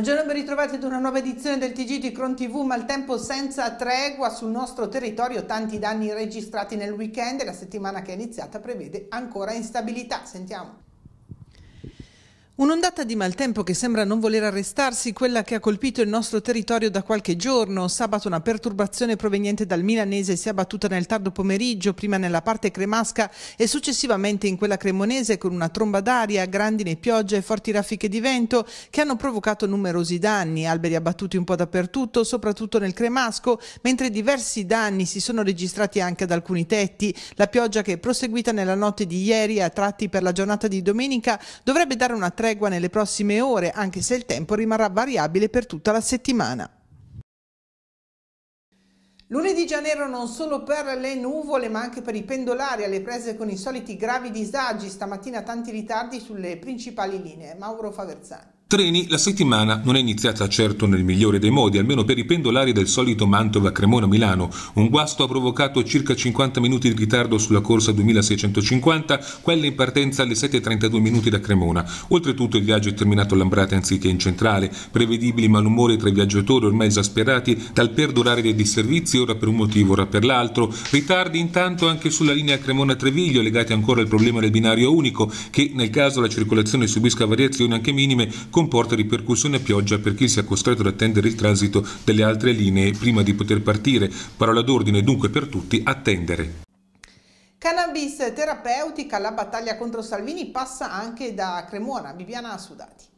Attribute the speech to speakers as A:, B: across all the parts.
A: Buongiorno, ben ritrovati ad una nuova edizione del TG di Cron TV, maltempo senza tregua sul nostro territorio, tanti danni registrati nel weekend e la settimana che è iniziata prevede ancora instabilità. Sentiamo. Un'ondata di maltempo che sembra non voler arrestarsi, quella che ha colpito il nostro territorio da qualche giorno. Sabato una perturbazione proveniente dal Milanese si è abbattuta nel tardo pomeriggio, prima nella parte cremasca e successivamente in quella cremonese con una tromba d'aria, grandine, pioggia e forti raffiche di vento che hanno provocato numerosi danni, alberi abbattuti un po' dappertutto, soprattutto nel cremasco, mentre diversi danni si sono registrati anche ad alcuni tetti. La pioggia che è proseguita nella notte di ieri a tratti per la giornata di domenica dovrebbe dare una tremenda tregua nelle prossime ore, anche se il tempo rimarrà variabile per tutta la settimana. Lunedì già non solo per le nuvole ma anche per i pendolari alle prese con i soliti gravi disagi, stamattina tanti ritardi sulle principali linee. Mauro Faverzani.
B: Treni, la settimana non è iniziata certo nel migliore dei modi, almeno per i pendolari del solito Mantova-Cremona-Milano. Un guasto ha provocato circa 50 minuti di ritardo sulla corsa 2650, quella in partenza alle 7.32 minuti da Cremona. Oltretutto il viaggio è terminato all'Ambrate anziché in centrale. Prevedibili malumori tra i viaggiatori ormai esasperati dal perdurare dei disservizi, ora per un motivo, ora per l'altro. Ritardi intanto anche sulla linea Cremona-Treviglio, legati ancora al problema del binario unico, che nel caso la circolazione subisca variazioni anche minime, con comporta ripercussioni a pioggia per chi sia costretto ad attendere il transito delle altre linee prima di poter partire. Parola d'ordine dunque per tutti, attendere.
A: Cannabis terapeutica, la battaglia contro Salvini passa anche da Cremona, Viviana Sudati.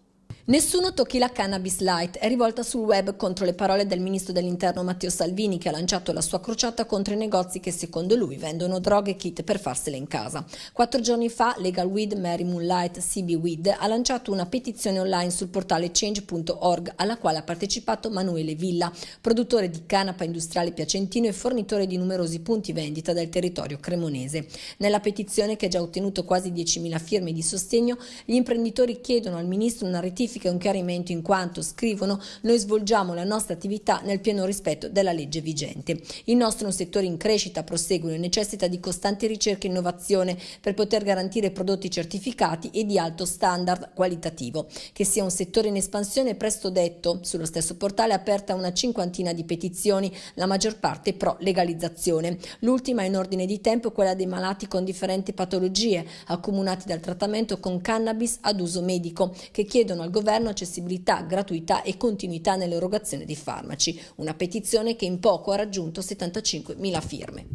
C: Nessuno tocchi la cannabis light è rivolta sul web contro le parole del ministro dell'interno Matteo Salvini che ha lanciato la sua crociata contro i negozi che secondo lui vendono droghe e kit per farsele in casa. Quattro giorni fa Legal Weed Mary Moonlight CB Weed ha lanciato una petizione online sul portale change.org alla quale ha partecipato Manuele Villa, produttore di canapa industriale piacentino e fornitore di numerosi punti vendita del territorio cremonese. Nella petizione che ha già ottenuto quasi 10.000 firme di sostegno, gli imprenditori chiedono al ministro una rettifica specifiche e un chiarimento in quanto, scrivono, noi svolgiamo la nostra attività nel pieno rispetto della legge vigente. Il nostro è un settore in crescita, proseguono e necessita di costante ricerca e innovazione per poter garantire prodotti certificati e di alto standard qualitativo. Che sia un settore in espansione presto detto, sullo stesso portale è aperta una cinquantina di petizioni, la maggior parte pro legalizzazione. L'ultima in ordine di tempo è quella dei malati con differenti patologie, accomunati dal trattamento con cannabis ad uso medico, che chiedono al governo governo accessibilità, gratuità e continuità nell'erogazione di farmaci, una petizione che in poco ha
A: raggiunto 75.000 firme.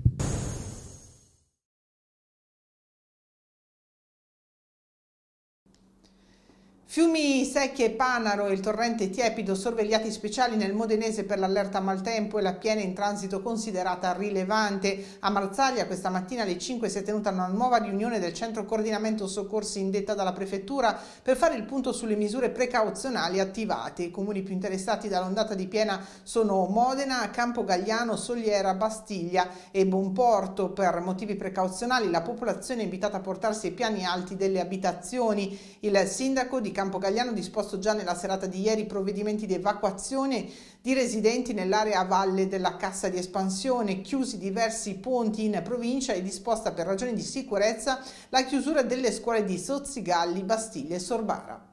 A: Fiumi Secchi e Panaro e il torrente Tiepido sorvegliati speciali nel Modenese per l'allerta maltempo e la piena in transito considerata rilevante. A Marzaglia questa mattina alle 5 si è tenuta una nuova riunione del centro coordinamento soccorsi indetta dalla prefettura per fare il punto sulle misure precauzionali attivate. I comuni più interessati dall'ondata di piena sono Modena, Campo Gagliano, Soliera, Bastiglia e Bonporto. Per motivi precauzionali la popolazione è invitata a portarsi ai piani alti delle abitazioni. Il sindaco di Campogagliano Campogalliano disposto già nella serata di ieri provvedimenti di evacuazione di residenti nell'area a valle della cassa di espansione, chiusi diversi ponti in provincia e disposta per ragioni di sicurezza la chiusura delle scuole di Sozzigalli, Bastiglia e Sorbara.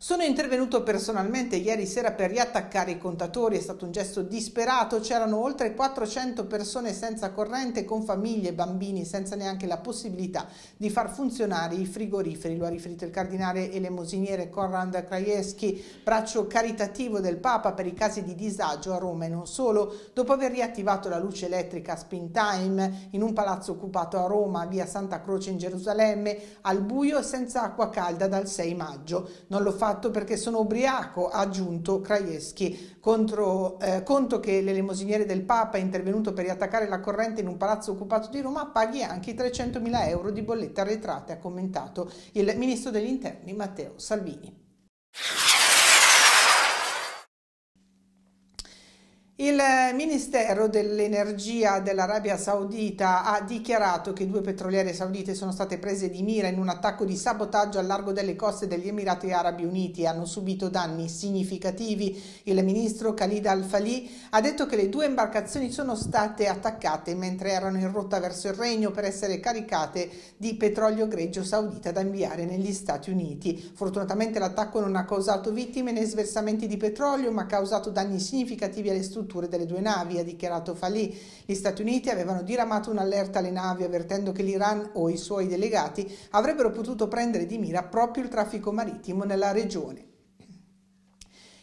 A: Sono intervenuto personalmente ieri sera per riattaccare i contatori, è stato un gesto disperato, c'erano oltre 400 persone senza corrente con famiglie e bambini senza neanche la possibilità di far funzionare i frigoriferi, lo ha riferito il cardinale elemosiniere Konrad Krajewski, braccio caritativo del Papa per i casi di disagio a Roma e non solo, dopo aver riattivato la luce elettrica a Spin Time in un palazzo occupato a Roma, via Santa Croce in Gerusalemme, al buio e senza acqua calda dal 6 maggio. Non lo fa fatto perché sono ubriaco, ha aggiunto Krajewski. Contro, eh, conto che l'elemosiniere del Papa è intervenuto per riattaccare la corrente in un palazzo occupato di Roma, paghi anche i 300.000 euro di bollette arretrate, ha commentato il ministro degli interni Matteo Salvini. Il Ministero dell'Energia dell'Arabia Saudita ha dichiarato che due petroliere saudite sono state prese di mira in un attacco di sabotaggio al largo delle coste degli Emirati Arabi Uniti e hanno subito danni significativi. Il ministro Khalid Al-Fali ha detto che le due imbarcazioni sono state attaccate mentre erano in rotta verso il Regno per essere caricate di petrolio greggio saudita da inviare negli Stati Uniti. Fortunatamente l'attacco non ha causato vittime né sversamenti di petrolio, ma ha causato danni significativi alle strutture strutture delle due navi. Ha dichiarato Falì. Gli Stati Uniti avevano diramato un'allerta alle navi avvertendo che l'Iran o i suoi delegati avrebbero potuto prendere di mira proprio il traffico marittimo nella regione.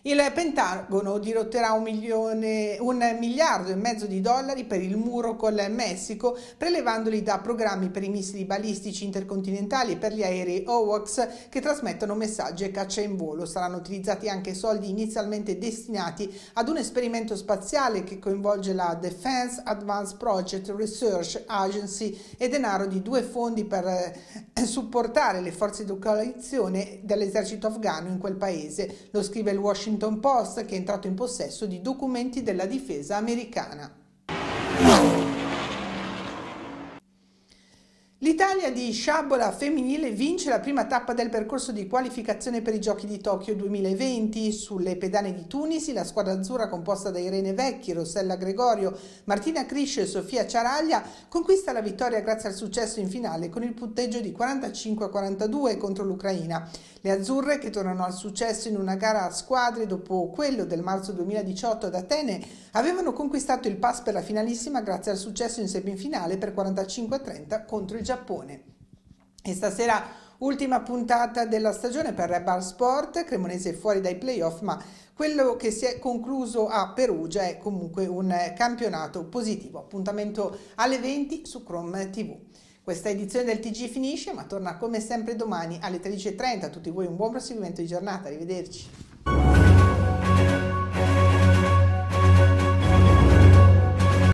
A: Il Pentagono dirotterà un, milione, un miliardo e mezzo di dollari per il muro col Messico, prelevandoli da programmi per i missili balistici intercontinentali e per gli aerei OWACS che trasmettono messaggi e caccia in volo. Saranno utilizzati anche soldi inizialmente destinati ad un esperimento spaziale che coinvolge la Defense Advanced Project Research Agency e denaro di due fondi per eh, supportare le forze di coalizione dell'esercito afghano in quel paese. Lo scrive il Washington Washington Post che è entrato in possesso di documenti della difesa americana. L'Italia di sciabola femminile vince la prima tappa del percorso di qualificazione per i Giochi di Tokyo 2020. Sulle pedane di Tunisi la squadra azzurra composta da Irene Vecchi, Rossella Gregorio, Martina Crisce e Sofia Ciaraglia conquista la vittoria grazie al successo in finale con il punteggio di 45 42 contro l'Ucraina. Le azzurre che tornano al successo in una gara a squadre dopo quello del marzo 2018 ad Atene avevano conquistato il pass per la finalissima grazie al successo in semifinale per 45 30 contro il Giappone. Giappone. E stasera ultima puntata della stagione per Red Bar Sport, Cremonese fuori dai playoff, ma quello che si è concluso a Perugia è comunque un campionato positivo. Appuntamento alle 20 su Chrome TV. Questa edizione del TG finisce, ma torna come sempre domani alle 13.30. A tutti voi un buon proseguimento di giornata, arrivederci.